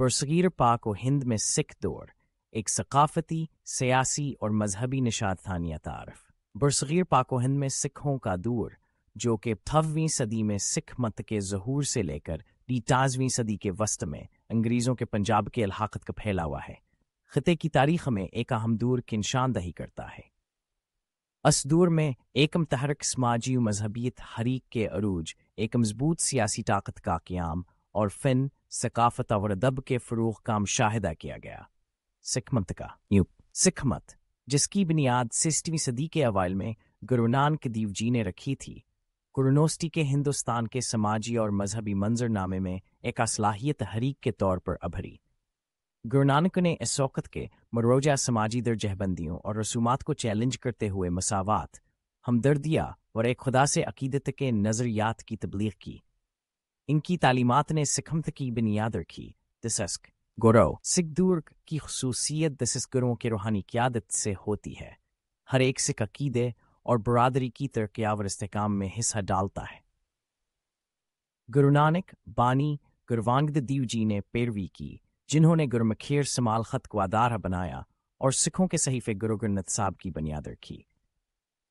परसगीर पाक व हिंद में सिख दौर एक सकाफती सियासी और मजहबी निशात थानिया तारफ बरसगीर पाक व हिंद में सिखों का दौर जो कि अठारहवीं सदी में सिख मत के जहूर से लेकर डीटाजवीं सदी के वस्त में अंग्रेज़ों के पंजाब के अलहाकत का फैला हुआ है खिते की तारीख में एक अहम दूर की निशानदही करता है अस दौर में एकम तहरक समाजी मजहबीत हरीक के अरूज एक मजबूत सियासी ताकत का क्याम और फिन सकाफत और अदब के फ़रूग का मुशाहिदा किया गया सिखमत का यूँ सिखमत जिसकी बुनियाद सिस्टवीं सदी के अवाइल में गुरु नानक देव जी ने रखी थी कुरुनोस्टी के हिंदुस्तान के समाजी और मजहबी मंजरनामे में एक असलाहियत हरीक के तौर पर अभरी गुरु नानक ने इस इसौकत के मरोजा समाजी दर्जहबंदियों और रसूमात को चैलेंज करते हुए मसावत हमदर्दिया और एक खुदा से अकीदत के नज़रियात की तबलीग की इनकी तालीमत ने सिखमत की बुनियाद रखी दिसस्क गुरो सिख दुर्ग की खसूसियत दसस्करों के रूहानी क्यादत से होती है हर एक सिख अकीदे और बरदरी की तरक्यावर इसकाम में हिस्सा डालता है गुरु नानक बानी गुरवांगद दीव जी ने पैरवी की जिन्होंने गुरमखेर समाल खत को आधार बनाया और सिखों के सहीफे गुरु ग्रंथ साहब की बुनियाद रखी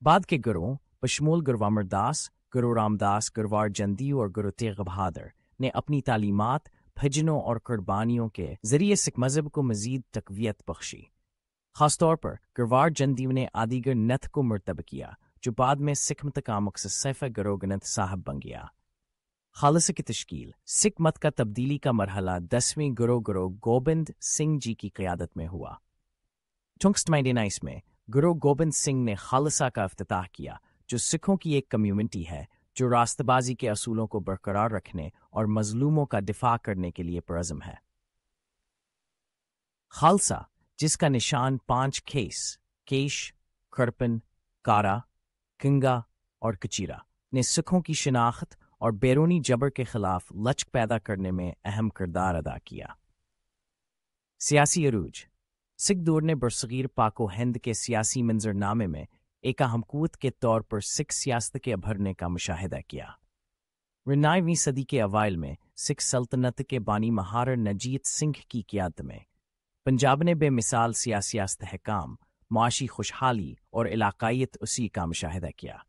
बाद के गुरुओं बशमूल गुरवामर दास गुरु रामदास गुरवार जंदी और गुरु तेग बहादुर ने अपनी तालीमत भजनों और कुर्बानियों के जरिए सिख मज़हब को मजीद तकवीत बख्शी खासतौर पर गुरवार जंदीव ने आदिगर नथ को मरतब किया जो बाद में सिख मत का मकसद सैफ गरो ग्रंथ साहब बन गया खालस की तश्कील सिख मत का तब्दीली का मरहला दसवीं गुरो गुरो गोबिंद सिंह जी की क्यादत में हुआ चुंगस्ट में गुरु गोबिंद सिंह ने खालसा का अफ्ताह किया जो सिखों की एक कम्युनिटी है जो रास्तबाजी के असूलों को बरकरार रखने और मजलूमों का दिफा करने के लिए प्रज़म है खालसा जिसका निशान पांच खेस केश खरपन कारा किंगा और कचीरा ने सिखों की शिनाख्त और बैरूनी जबर के खिलाफ लचक पैदा करने में अहम किरदार अदा किया सियासी अरूज सिख दौर ने बरसगीर पाको हिंद के सियासी मंजरनामे में एक अहमकूत के तौर पर सिख सियासत के अभरने का मुशाहिदा किया उन्नीसवीं सदी के अवाइल में सिख सल्तनत के बानी महार नजीत सिंह की कियादत में पंजाब ने बेमिसाल सियासी अस्तकाम माशी खुशहाली और इलाकाइत उसी का मुशाहिदा किया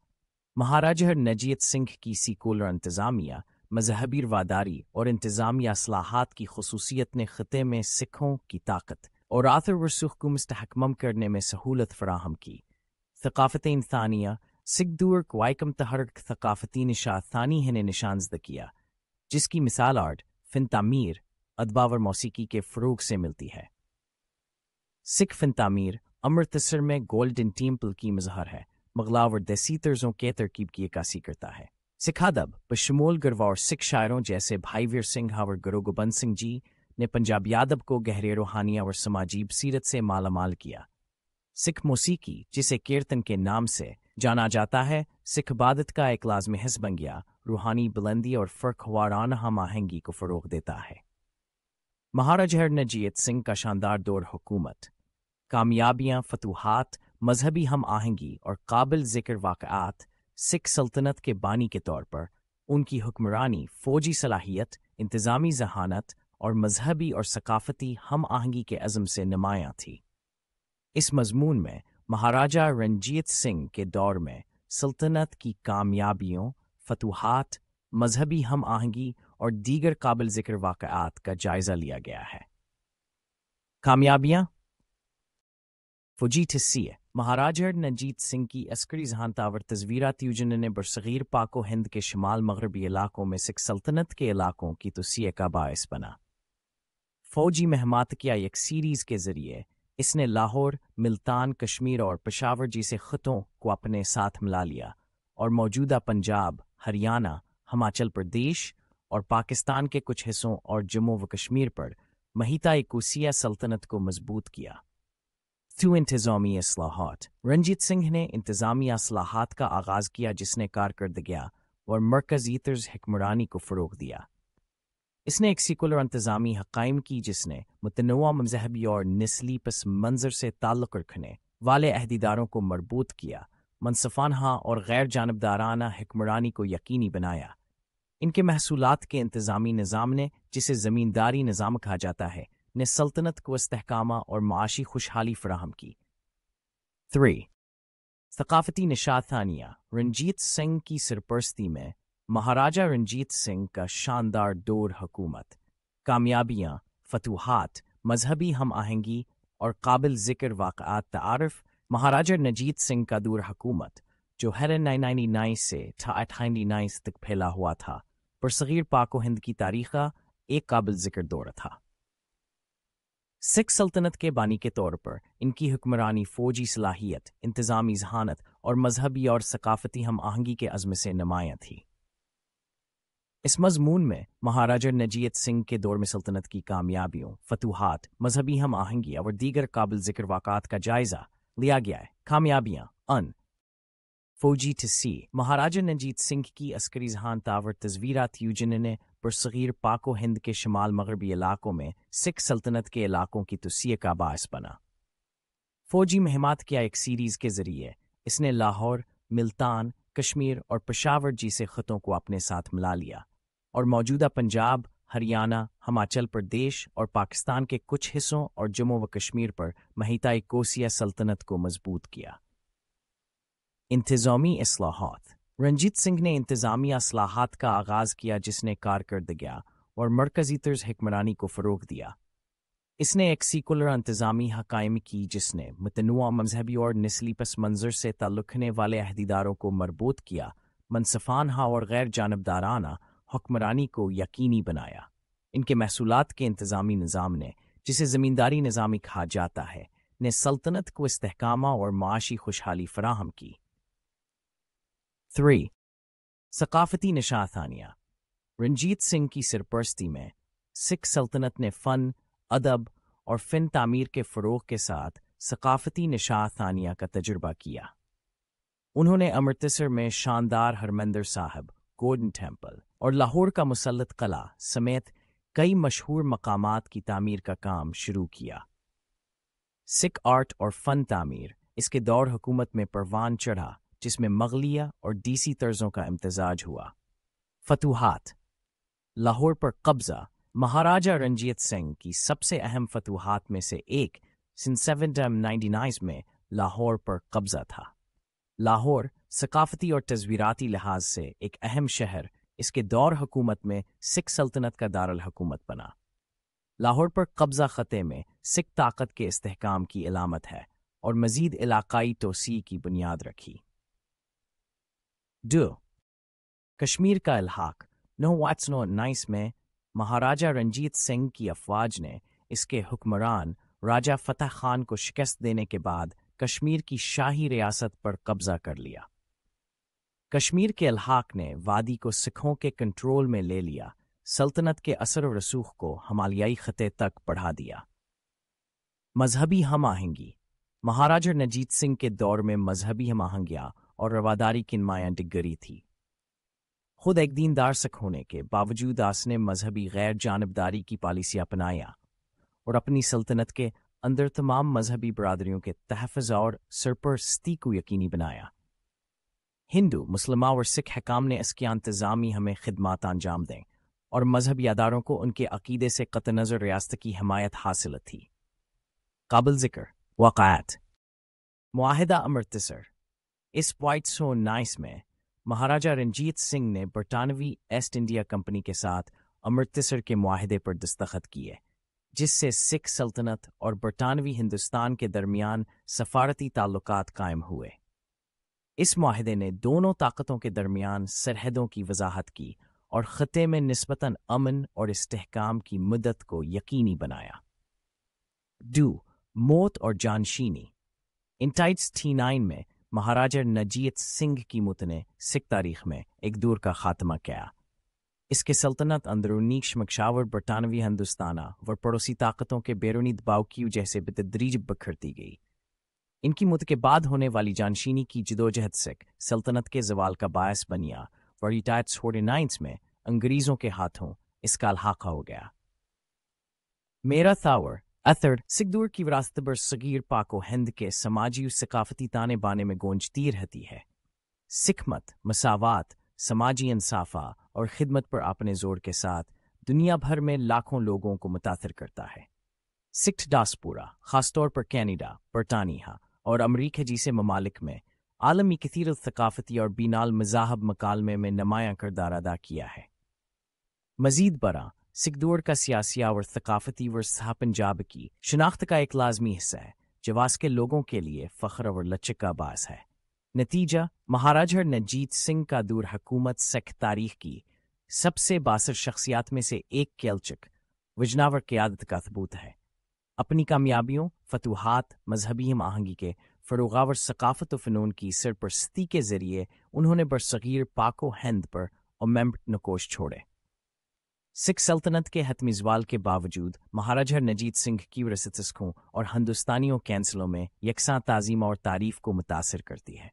महाराजा नजीत सिंह की सिकोलर इंतज़ामिया मजहबी वादारी और इंतज़ामिया असलाहत की खसूसियत ने ख़त्े में सिखों की ताकत और आथर वसुख को मुस्तकम करने में सहूलत फराहम की ثقافतें इंसानिया सिकदूर्क वाइकम तहरक थकाफती निशा सानी है ने निशानजद किया जिसकी मिसाल आर्ट फिन तामीर अदबावर मौसीकी के फ़रूग से मिलती है सिख फिन तामीर अमृतसर में गोल्डन टेम्पल की मजहर है मगलाव और देसी तर्जों के तरकीब की इक्सी करता है सिख अदब बशमूल गरवा और सिख शायरों जैसे भाईवीर सिंह और गुरु गोबंद सिंह जी ने पंजाबी अदब को गहरे रूहानिया और समाजीब सीरत से मालामाल किया सिख मौसीकी जिसे कीर्तन के नाम से जाना जाता है सिख बादत का एक लाजम हिस्स बन गया रूहानी बुलंदी और फर्क हम आहंगी को फ़रोग देता है महाराज हरनजीत सिंह का शानदार दौर हुकूमत कामयाबियाँ फतूहत मजहबी हम आहंगी और काबिल जिक्र वाक़ात सिख सल्तनत के बानी के तौर पर उनकी हुक्मरानी फौजी सलाहियत इंतज़ामी जहानत और मजहबी और सकाफ़ती हम आहंगी के अज़म से नुमायाँ थी इस मजमून में महाराजा रंजीत सिंह के दौर में सल्तनत की कामयाबियों फतूहत मजहबी हम आहंगी और दीगर काबिल जिक्र वाक़ात का जायज़ा लिया गया है कामयाबियां फुजीटसीय महाराजा रंजीत सिंह की अस्करी जहानतावर तस्वीरा त्यूजन ने बरसगीर पाको हिंद के शमाल मगरबी इलाकों में सिख सल्तनत के इलाकों की तोसीय का बायस बना फौजी महमात किया एक सीरीज़ के ज़रिए इसने लाहौर मिल्तान कश्मीर और पशावर जैसे खतों को अपने साथ मिला लिया और मौजूदा पंजाब हरियाणा हिमाचल प्रदेश और पाकिस्तान के कुछ हिस्सों और जम्मू व कश्मीर पर महिता इकोसिया सल्तनत को मजबूत किया थ्यू इंतजामी असलाहत रंजीत सिंह ने इंतजामी असलाहत का आगाज किया जिसने कारकर्दगिया और मरकजी तर्ज हकमरानी को फ़रोग दिया इसने एक सिकुलर इंतजामी हकायम की जिसने मतनवा मजहबी और नस्ली पस मंजर से ताल्लुक़ रखने वाले अहदेदारों को मरबूत किया मनसफानहा और गैर जानबदाराना हकमरानी को यकीनी बनाया इनके महसूल के इंतजामी निज़ाम ने जिसे ज़मींदारी निज़ाम कहा जाता है ने सल्तनत को इसकामा और माशी खुशहाली फ्राहम की थ्री सकाफती निशातानिया रंजीत सिंह की सरपरस्ती में महाराजा रंजीत सिंह का शानदार दौर हुकूमत कामयाबियाँ फतूहत मजहबी हम आहंगी और काबिल जिक्र वाकत तारफ़ महाराजा नजीत सिंह का दूर हकूमत जो हर नाइन से अठाइनी तक फैला हुआ था पर सगीर पाको हिंद की तारीख का एक काबिल जिक्र दौर था सिख सल्तनत के बानी के तौर पर इनकी हुक्मरानी फौजी सलाहियत इंतज़ामी जहानत और मजहबी और सकाफती हम आहंगी के अज़म से नमाया थी इस मजमून में महाराजा नजीत सिंह के दौर में सल्तनत की कामयाबियों फतूहत मजहबी हम आहंगी और दीगर काबिल जिक्र वाक़ात का जायजा लिया गया है कामयाबियां अन फौजी टसी महाराजा नजीत सिंह की अस्करी जहान तावर तस्वीरात यूजन ने बरसगीर पाको हिंद के शमाल मगरबी इलाकों में सिख सल्तनत के इलाकों की तस्सीय का बास बना फौजी मेहमात किया एक सीरीज़ के ज़रिए इसने लाहौर मिल्तान कश्मीर और पशावर जी से ख़तों को अपने साथ मिला लिया और मौजूदा पंजाब हरियाणा हिमाचल प्रदेश और पाकिस्तान के कुछ हिस्सों और जम्मू व कश्मीर पर महिता कोसिया सल्तनत को मजबूत किया इंतजामी असलाहत रंजीत सिंह ने इंतजामिया असलाहत का आगाज किया जिसने कारकर्दगिया और मरकजी तर्ज हकमरानी को फ़रोग दिया इसने एक सीकुलर इंतजामी कायम की जिसने मतनुआ मजहबी और नस्ली पस मंजर से ताल्लुकने वाले अहदेदारों को मरबूत किया मनसफाना और गैर जानबदाराना हुक्मरानी को यकीनी बनाया इनके महसूलत के इंतजामी निज़ाम ने जिसे ज़मींदारी निज़ामी कहा जाता है ने सल्तनत को इस्तेकाम और माशी खुशहाली फराहम की थ्री सकाफती निशाथानिया रंजीत सिंह की सिरपरस्ती में सिख सल्तनत ने फ़न अदब और फ़िन तामीर के फ़रोग के साथ सकाफती निशाथानिया का तजुर्बा किया उन्होंने अमृतसर में शानदार हरमंदर साहब गोल्डन टेम्पल और लाहौर का मुसलत कला समेत कई मशहूर मकाम की तामीर का काम शुरू किया सिख आर्ट और फ़न तामीर इसके दौर हुकूमत में परवान चढ़ा जिसमें मगलिया और डीसी तर्जों का इम्तजाज हुआ फतूहात लाहौर पर कब्ज़ा महाराजा रंजीत सिंह की सबसे अहम फतूहात में से एक सिंसेवन सेवन टाइम नाइन्टी में लाहौर पर कब्ज़ा था लाहौर सकाफती और तस्वीराती लिहाज से एक अहम शहर इसके दौर हकूमत में सिख सल्तनत का दारुल हकूमत बना लाहौर पर कब्जा ख़ते में सिख ताकत के इस्तेकाम की अलामत है और मजीद इलाकाई तोसी की बुनियाद रखी डू कश्मीर का इलाहाक नो वाट्स नो नाइस में महाराजा रंजीत सिंह की अफवाज ने इसके हुक्मरान राजा फतेह खान को शिकस्त देने के बाद कश्मीर की शाही रियासत पर कब्जा कर लिया कश्मीर के अल्हाक ने वादी को सिखों के कंट्रोल में ले लिया सल्तनत के असर रसूख को हमालियाई खते तक बढ़ा दिया मजहबी हम आहंगी महाराजा नजीत सिंह के दौर में मजहबी हम आहंगिया और रवादारी की नुमाया डिगरी थी खुद एक दीनदार सिख होने के बावजूद आस ने मजहबी गैर जानबदारी की पॉलिसी अपनाया और अपनी सल्तनत के अंदर तमाम मजहबी बरदरीों के तहफ़ और सरपरस्ती को यकीनी बनाया हिंदू मुस्लिम और सिख हकाम ने इसके इंतज़ामी हमें खिदमत अंजाम दें और मजहबी अदारों को उनके अकीदे से कत नज़र रियासत की हमायत हासिल थी काबिल ज़िक्र वक़ायत माहिदा अमृतसर इस वाइट सो नाइस में महाराजा रंजीत सिंह ने बरतानवी ईस्ट इंडिया कंपनी के साथ अमृतसर के माहदे पर दस्तखत किए जिससे सिख सल्तनत और बरतानवी हिंदुस्तान के दरमियान सफारती ताल्लुकात कायम हुए इस माहदे ने दोनों ताकतों के दरमियान सरहदों की वजाहत की और ख़त्े में नस्बता अमन और इस्तेकाम की मदद को यकीनी बनाया डू मौत और जानशीनी इंटाइट्स थी नाइन में महाराजा नजीत सिंह की मुत ने सिख तारीख में एक दूर का खात्मा किया इसके सल्तनत अंदरूनी शमकशावर बरतानवी हिंदुस्ताना व पड़ोसी ताकतों के बैरूनी दबाव की जैसे बेतदरीज बखरती गई इनकी मौत के बाद होने वाली जानशीनी की जदोजहद सिख सल्तनत के जवाल का बायस बनिया और रिटायर्ड नाइन्स में अंग्रेज़ों के हाथों इसका अल्हाका हो गया मेरा थावर अथर्ड सिकदूर की विरासत पर सगीर पाको हिंद के समाजी और सकाफती ताने बाने में गूंजती रहती है सिखमत मसावत समाजी इंसाफा और खिदमत पर अपने जोर के साथ दुनिया भर में लाखों लोगों को मुतासर करता है सिख डासपुरा खासतौर पर कैनेडा बर्तानिया और अमरीका जैसे ममालिक में आलमी कसीर सकाफती और बीनाल मजाहब मकालमे में नमाया करदार अदा किया है मजीद बरा सिख का सियासिया और सकाफती वरसा पंजाब की शनाख्त का एक लाजमी हिस्सा है जवास के लोगों के लिए फ़ख्र और लचक का बास है नतीजा महाराजा नजीत सिंह का दूर हकूमत सिख तारीख की सबसे बासर शख्सियात में से एक केलचक वजनावर क्यादत का सबूत है अपनी कामयाबियों फतूहत मजहबी आहंगी के फरोगावर सकाफत फ़नून की सरपरस्ती के ज़रिए उन्होंने बरसगीर पाको हिंद पर और नकोश छोड़े सिख सल्तनत के हतमिजवाल के बावजूद महाराजा नजीत सिंह की रसतस्खों और हिंदुस्तानियों कैंसलों में यकसा ताज़ीम और तारीफ को मुतासर करती है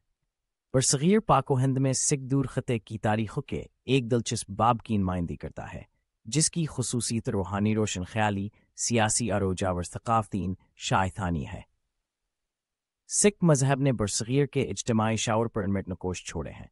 बरसगीर पाको हिंद में सिख दूर ख़ते की तारीखों के एक दिलचस्प बाब की नुमाइंदी करता है जिसकी खसूसियत रूहानी रोशन ख्याली सियासी अरोजा व सकाफ़ीन शायतानी है सिख मजहब ने बरसीर के इजतमाही शावर पर इनमेट नकोश छोड़े हैं